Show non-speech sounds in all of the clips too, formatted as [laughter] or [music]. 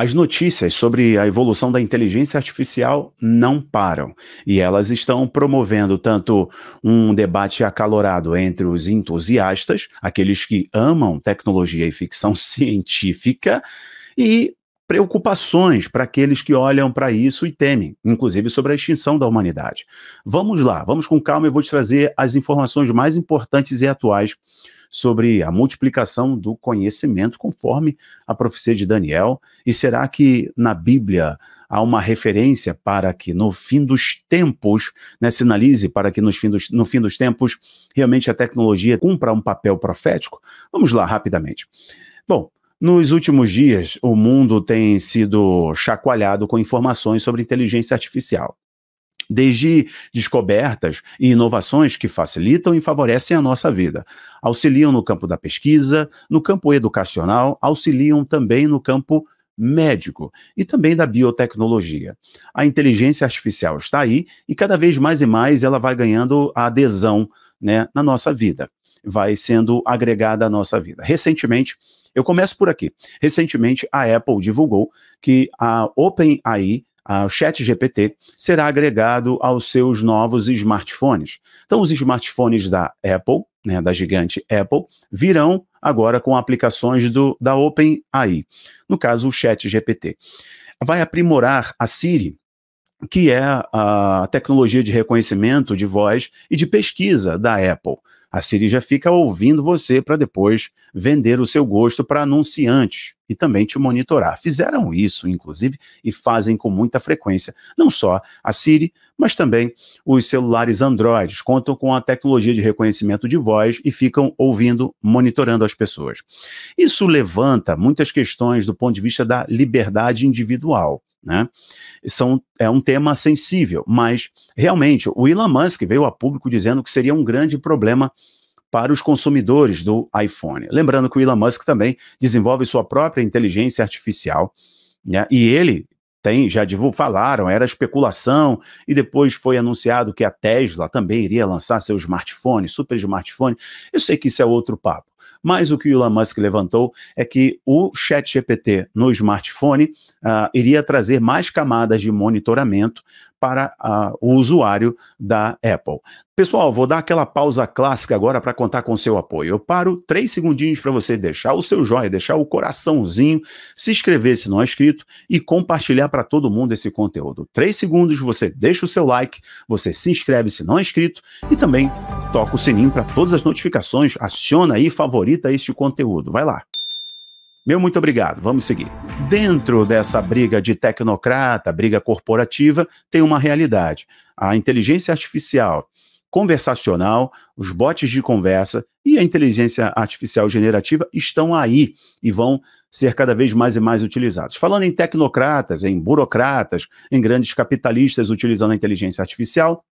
As notícias sobre a evolução da inteligência artificial não param e elas estão promovendo tanto um debate acalorado entre os entusiastas, aqueles que amam tecnologia e ficção [laughs] científica, e preocupações para aqueles que olham para isso e temem, inclusive sobre a extinção da humanidade. Vamos lá, vamos com calma e vou te trazer as informações mais importantes e atuais sobre a multiplicação do conhecimento, conforme a profecia de Daniel. E será que na Bíblia há uma referência para que no fim dos tempos, né, sinalize para que nos fim dos, no fim dos tempos realmente a tecnologia cumpra um papel profético? Vamos lá, rapidamente. Bom, nos últimos dias, o mundo tem sido chacoalhado com informações sobre inteligência artificial desde descobertas e inovações que facilitam e favorecem a nossa vida. Auxiliam no campo da pesquisa, no campo educacional, auxiliam também no campo médico e também da biotecnologia. A inteligência artificial está aí e cada vez mais e mais ela vai ganhando adesão né, na nossa vida, vai sendo agregada à nossa vida. Recentemente, eu começo por aqui. Recentemente, a Apple divulgou que a OpenAI o Chat GPT será agregado aos seus novos smartphones. Então, os smartphones da Apple, né, da gigante Apple, virão agora com aplicações do, da OpenAI, no caso, o Chat GPT. Vai aprimorar a Siri, que é a tecnologia de reconhecimento de voz e de pesquisa da Apple. A Siri já fica ouvindo você para depois vender o seu gosto para anunciantes e também te monitorar. Fizeram isso, inclusive, e fazem com muita frequência. Não só a Siri, mas também os celulares Android contam com a tecnologia de reconhecimento de voz e ficam ouvindo, monitorando as pessoas. Isso levanta muitas questões do ponto de vista da liberdade individual. Né? São, é um tema sensível, mas realmente o Elon Musk veio a público dizendo que seria um grande problema para os consumidores do iPhone. Lembrando que o Elon Musk também desenvolve sua própria inteligência artificial, né? e ele tem, já divulgou falaram, era especulação, e depois foi anunciado que a Tesla também iria lançar seu smartphone, super smartphone. Eu sei que isso é outro papo, mas o que o Elon Musk levantou é que o ChatGPT no smartphone uh, iria trazer mais camadas de monitoramento para a, ah, o usuário da Apple. Pessoal, vou dar aquela pausa clássica agora para contar com seu apoio. Eu paro três segundinhos para você deixar o seu joinha, deixar o coraçãozinho, se inscrever se não é inscrito e compartilhar para todo mundo esse conteúdo. Três segundos, você deixa o seu like, você se inscreve se não é inscrito e também toca o sininho para todas as notificações, aciona aí, favorita este conteúdo. Vai lá. Meu muito obrigado. Vamos seguir. Dentro dessa briga de tecnocrata, briga corporativa, tem uma realidade. A inteligência artificial conversacional, os bots de conversa e a inteligência artificial generativa estão aí e vão ser cada vez mais e mais utilizados. Falando em tecnocratas, em burocratas, em grandes capitalistas utilizando a inteligência artificial,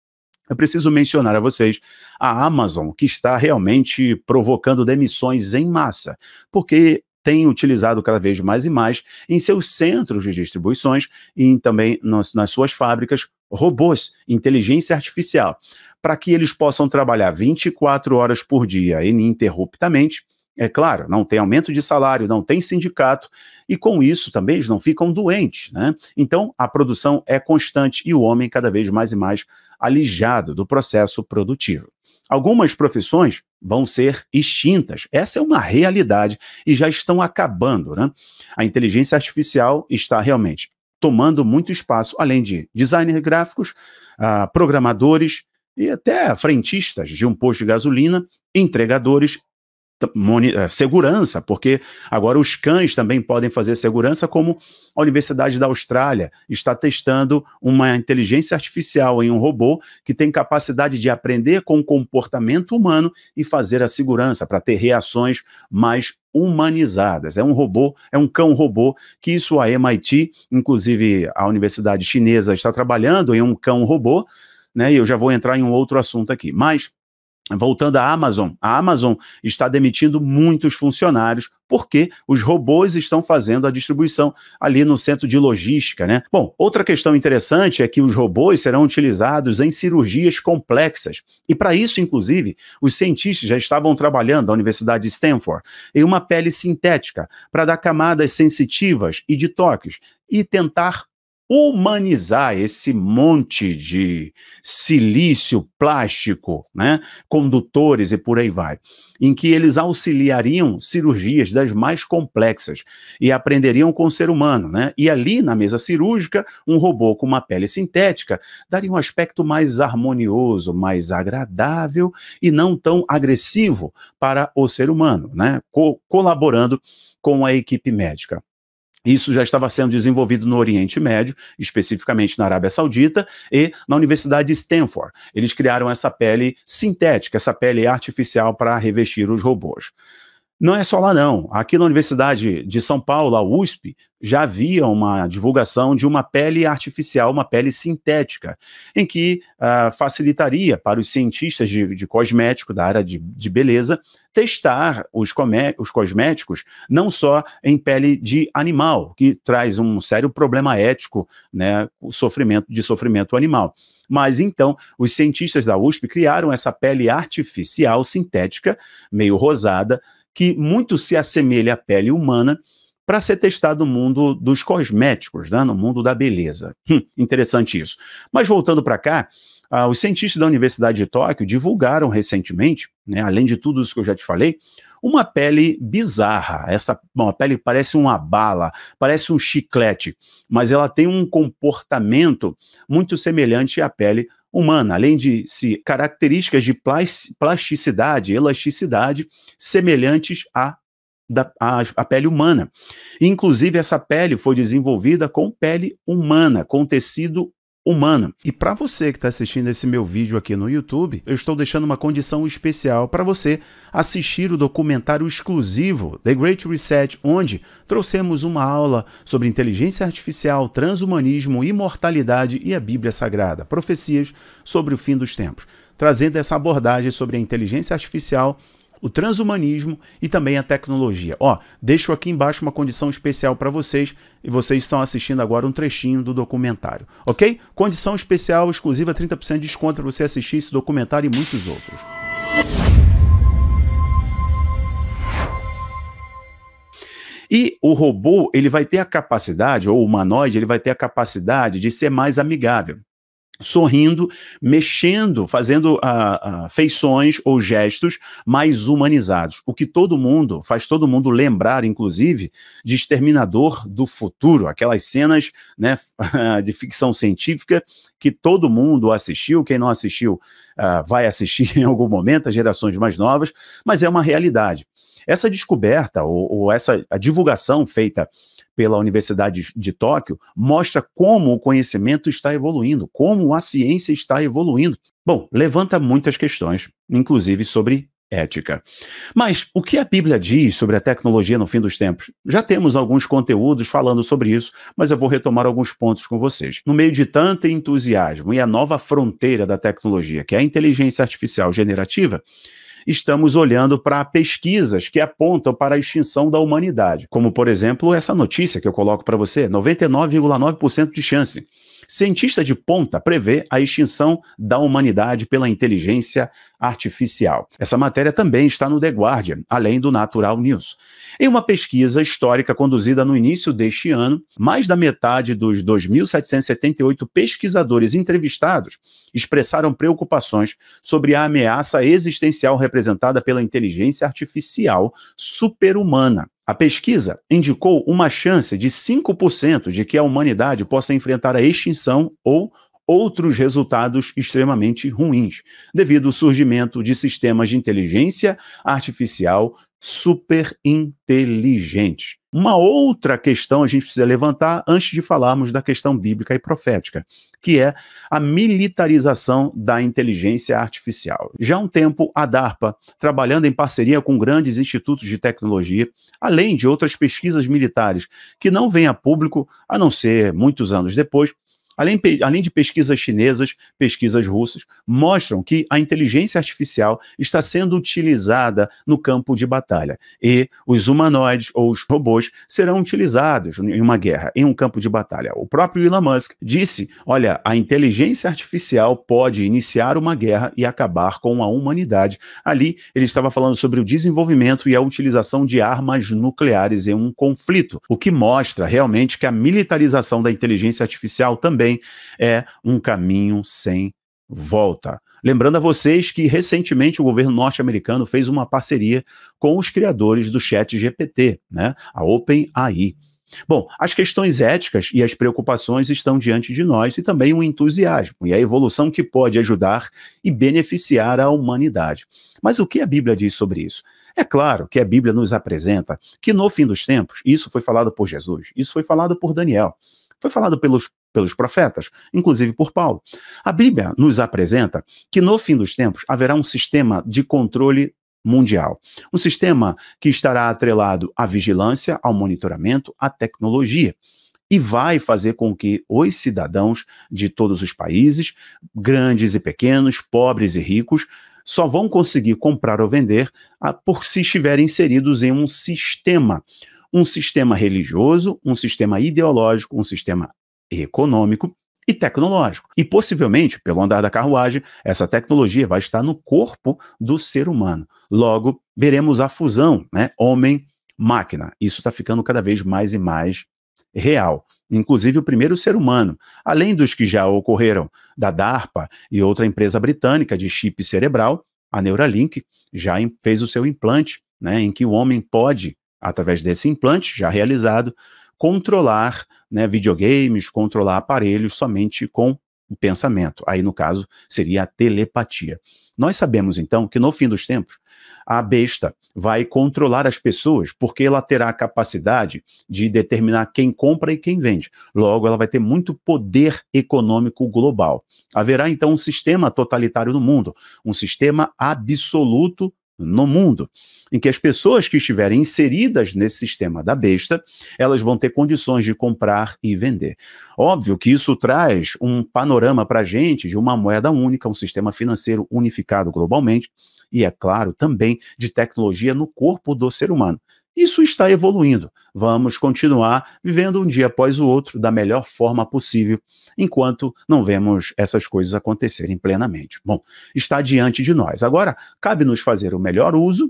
eu preciso mencionar a vocês a Amazon, que está realmente provocando demissões em massa, porque tem utilizado cada vez mais e mais em seus centros de distribuições e também nas, nas suas fábricas robôs, inteligência artificial, para que eles possam trabalhar 24 horas por dia ininterruptamente. É claro, não tem aumento de salário, não tem sindicato, e com isso também eles não ficam doentes, né? Então a produção é constante e o homem cada vez mais e mais alijado do processo produtivo. Algumas profissões vão ser extintas. Essa é uma realidade e já estão acabando. Né? A inteligência artificial está realmente tomando muito espaço, além de designers gráficos, ah, programadores e até frentistas de um posto de gasolina, entregadores eh, segurança, porque agora os cães também podem fazer segurança, como a Universidade da Austrália está testando uma inteligência artificial em um robô que tem capacidade de aprender com o comportamento humano e fazer a segurança para ter reações mais humanizadas. É um robô, é um cão robô, que isso a MIT, inclusive a Universidade Chinesa, está trabalhando em um cão robô, né? E eu já vou entrar em um outro assunto aqui. Mas Voltando à Amazon, a Amazon está demitindo muitos funcionários porque os robôs estão fazendo a distribuição ali no centro de logística, né? Bom, outra questão interessante é que os robôs serão utilizados em cirurgias complexas. E para isso, inclusive, os cientistas já estavam trabalhando, a Universidade de Stanford, em uma pele sintética para dar camadas sensitivas e de toques e tentar humanizar esse monte de silício, plástico, né, condutores e por aí vai, em que eles auxiliariam cirurgias das mais complexas e aprenderiam com o ser humano, né? E ali na mesa cirúrgica, um robô com uma pele sintética daria um aspecto mais harmonioso, mais agradável e não tão agressivo para o ser humano, né? Co colaborando com a equipe médica. Isso já estava sendo desenvolvido no Oriente Médio, especificamente na Arábia Saudita e na Universidade de Stanford. Eles criaram essa pele sintética, essa pele artificial para revestir os robôs. Não é só lá, não. Aqui na Universidade de São Paulo, a USP, já havia uma divulgação de uma pele artificial, uma pele sintética, em que uh, facilitaria para os cientistas de, de cosmético, da área de, de beleza, testar os, os, cosméticos não só em pele de animal, que traz um sério problema ético, né, o sofrimento de sofrimento animal. Mas então, os cientistas da USP criaram essa pele artificial sintética, meio rosada, que muito se assemelha à pele humana, para ser testado no mundo dos cosméticos, né, no mundo da beleza. Hum, interessante isso. Mas voltando para cá, ah, os cientistas da Universidade de Tóquio divulgaram recentemente, né, além de tudo isso que eu já te falei, uma pele bizarra. Essa bom, pele parece uma bala, parece um chiclete, mas ela tem um comportamento muito semelhante à pele humana, além de se características de plasticidade, elasticidade semelhantes à da, pele humana. Inclusive, essa pele foi desenvolvida com pele humana, com tecido humana. E para você que está assistindo esse meu vídeo aqui no YouTube, eu estou deixando uma condição especial para você assistir o documentário exclusivo The Great Reset, onde trouxemos uma aula sobre inteligência artificial, transhumanismo, imortalidade e a Bíblia Sagrada, profecias sobre o fim dos tempos, trazendo essa abordagem sobre a inteligência artificial o transhumanismo e também a tecnologia. Ó, deixo aqui embaixo uma condição especial para vocês e vocês estão assistindo agora um trechinho do documentário, ok? Condição especial exclusiva 30% de desconto para você assistir esse documentário e muitos outros. E o robô, ele vai ter a capacidade, ou o humanoide, ele vai ter a capacidade de ser mais amigável sorrindo, mexendo, fazendo uh, uh, feições ou gestos mais humanizados. O que todo mundo faz todo mundo lembrar, inclusive, de Exterminador do Futuro, aquelas cenas né, [laughs] de ficção científica que todo mundo assistiu. Quem não assistiu uh, vai assistir [laughs] em algum momento, as gerações mais novas, mas é uma realidade. Essa descoberta ou, ou essa a divulgação feita pela Universidade de Tóquio mostra como o conhecimento está evoluindo, como a ciência está evoluindo. Bom, levanta muitas questões, inclusive sobre ética. Mas o que a Bíblia diz sobre a tecnologia no fim dos tempos? Já temos alguns conteúdos falando sobre isso, mas eu vou retomar alguns pontos com vocês. No meio de tanto entusiasmo e a nova fronteira da tecnologia, que é a inteligência artificial generativa, estamos olhando para pesquisas que apontam para a extinção da humanidade, como, por exemplo, essa notícia que eu coloco para você: 99,9% de chance Cientista de ponta prevê a extinção da humanidade pela inteligência artificial. Essa matéria também está no The Guardian, além do Natural News. Em uma pesquisa histórica conduzida no início deste ano, mais da metade dos 2.778 pesquisadores entrevistados expressaram preocupações sobre a ameaça existencial representada pela inteligência artificial superhumana. A pesquisa indicou uma chance de 5% de que a humanidade possa enfrentar a extinção ou outros resultados extremamente ruins, devido ao surgimento de sistemas de inteligência artificial superinteligentes. Uma outra questão a gente precisa levantar antes de falarmos da questão bíblica e profética, que é a militarização da inteligência artificial. Já há um tempo, a DARPA, trabalhando em parceria com grandes institutos de tecnologia, além de outras pesquisas militares que não vêm a público, a não ser muitos anos depois, Além, além de pesquisas chinesas, pesquisas russas mostram que a inteligência artificial está sendo utilizada no campo de batalha e os humanoides ou os robôs serão utilizados em uma guerra, em um campo de batalha. O próprio Elon Musk disse: olha, a inteligência artificial pode iniciar uma guerra e acabar com a humanidade. Ali ele estava falando sobre o desenvolvimento e a utilização de armas nucleares em um conflito, o que mostra realmente que a militarização da inteligência artificial também também é um caminho sem volta. Lembrando a vocês que recentemente o governo norte-americano fez uma parceria com os criadores do Chat GPT, né, a OpenAI. Bom, as questões éticas e as preocupações estão diante de nós e também o entusiasmo e a evolução que pode ajudar e beneficiar a humanidade. Mas o que a Bíblia diz sobre isso? É claro que a Bíblia nos apresenta que no fim dos tempos, isso foi falado por Jesus, isso foi falado por Daniel, foi falado pelos, pelos profetas, inclusive por Paulo. A Bíblia nos apresenta que no fim dos tempos haverá um sistema de controle mundial. Um sistema que estará atrelado à vigilância, ao monitoramento, à tecnologia e vai fazer com que os cidadãos de todos os países, grandes e pequenos, pobres e ricos, só vão conseguir comprar ou vender a, ah, por se estiverem inseridos em um sistema um sistema religioso, um sistema ideológico, um sistema econômico e tecnológico. E possivelmente, pelo andar da carruagem, essa tecnologia vai estar no corpo do ser humano. Logo, veremos a fusão, né? Homem-máquina. Isso está ficando cada vez mais e mais real. Inclusive o primeiro ser humano, além dos que já ocorreram da DARPA e outra empresa britânica de chip cerebral, a Neuralink já fez o seu implante, né, em que o homem pode através desse implante já realizado, controlar né, videogames, controlar aparelhos somente com o pensamento. Aí, no caso, seria a telepatia. Nós sabemos, então, que no fim dos tempos, a besta vai controlar as pessoas, porque ela terá a capacidade de determinar quem compra e quem vende. Logo, ela vai ter muito poder econômico global. Haverá, então, um sistema totalitário no mundo, um sistema absoluto no mundo, em que as pessoas que estiverem inseridas nesse sistema da besta, elas vão ter condições de comprar e vender. Óbvio que isso traz um panorama para a gente de uma moeda única, um sistema financeiro unificado globalmente, e é claro também de tecnologia no corpo do ser humano. Isso está evoluindo. Vamos continuar vivendo um dia após o outro da melhor forma possível, enquanto não vemos essas coisas acontecerem plenamente. Bom, está diante de nós. Agora, cabe-nos fazer o melhor uso,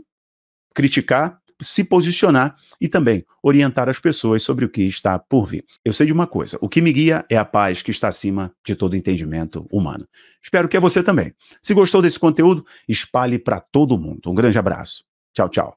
criticar, se posicionar e também orientar as pessoas sobre o que está por vir. Eu sei de uma coisa: o que me guia é a paz que está acima de todo entendimento humano. Espero que é você também. Se gostou desse conteúdo, espalhe para todo mundo. Um grande abraço. Tchau, tchau.